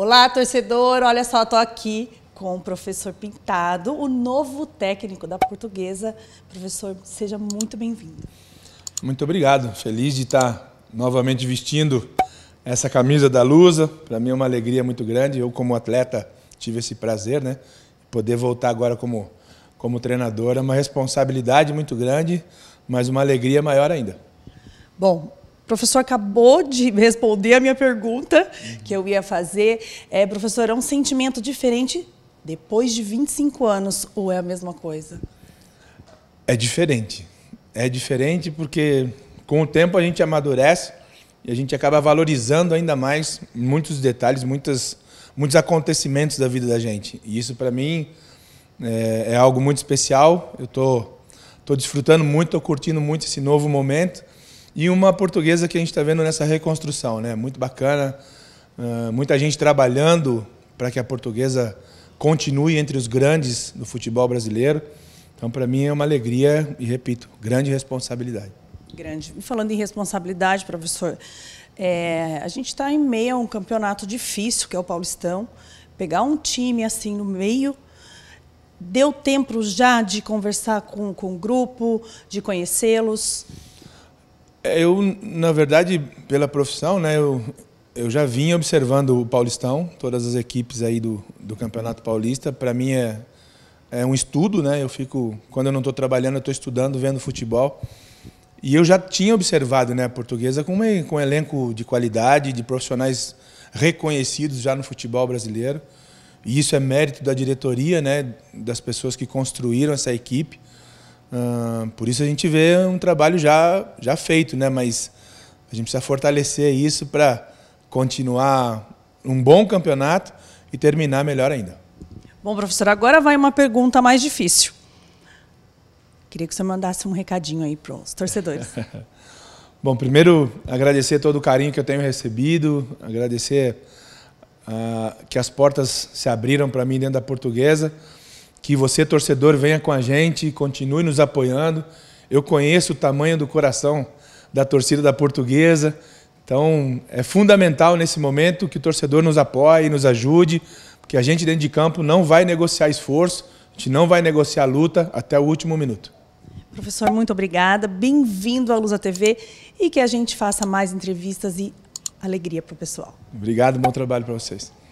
Olá, torcedor! Olha só, estou aqui com o professor Pintado, o novo técnico da portuguesa. Professor, seja muito bem-vindo. Muito obrigado. Feliz de estar novamente vestindo essa camisa da Lusa. Para mim é uma alegria muito grande. Eu, como atleta, tive esse prazer, né? Poder voltar agora como, como treinador é uma responsabilidade muito grande, mas uma alegria maior ainda. Bom, professor acabou de responder a minha pergunta que eu ia fazer. É, professor, é um sentimento diferente depois de 25 anos ou é a mesma coisa? É diferente. É diferente porque com o tempo a gente amadurece e a gente acaba valorizando ainda mais muitos detalhes, muitas, muitos acontecimentos da vida da gente. E isso para mim é, é, algo muito especial. Eu tô tô desfrutando muito, tô curtindo muito esse novo momento e uma portuguesa que a gente está vendo nessa reconstrução, né? Muito bacana, muita gente trabalhando para que a portuguesa continue entre os grandes do futebol brasileiro. Então, para mim é uma alegria e repito, grande responsabilidade. Grande. falando em responsabilidade, professor, é, a gente está em meio a um campeonato difícil que é o Paulistão. Pegar um time assim no meio deu tempo já de conversar com, com o grupo, de conhecê-los? Eu, na verdade, pela profissão, né, eu, eu já vinha observando o Paulistão, todas as equipes aí do, do Campeonato Paulista. Para mim é, é um estudo, né? Eu fico, quando eu não estou trabalhando, eu estou estudando, vendo futebol. E eu já tinha observado né, a portuguesa com, uma, com um elenco de qualidade, de profissionais reconhecidos já no futebol brasileiro. E isso é mérito da diretoria, né, das pessoas que construíram essa equipe por isso a gente vê um trabalho já, já feito, né? mas a gente precisa fortalecer isso para continuar um bom campeonato e terminar melhor ainda. Bom, professor, agora vai uma pergunta mais difícil. Queria que você mandasse um recadinho aí para os torcedores. bom, primeiro agradecer todo o carinho que eu tenho recebido, agradecer uh, que as portas se abriram para mim dentro da portuguesa que você, torcedor, venha com a gente, continue nos apoiando. Eu conheço o tamanho do coração da torcida da portuguesa. Então, é fundamental nesse momento que o torcedor nos apoie, nos ajude, porque a gente dentro de campo não vai negociar esforço, a gente não vai negociar luta até o último minuto. Professor, muito obrigada. Bem-vindo à Lusa TV e que a gente faça mais entrevistas e alegria para o pessoal. Obrigado, bom trabalho para vocês.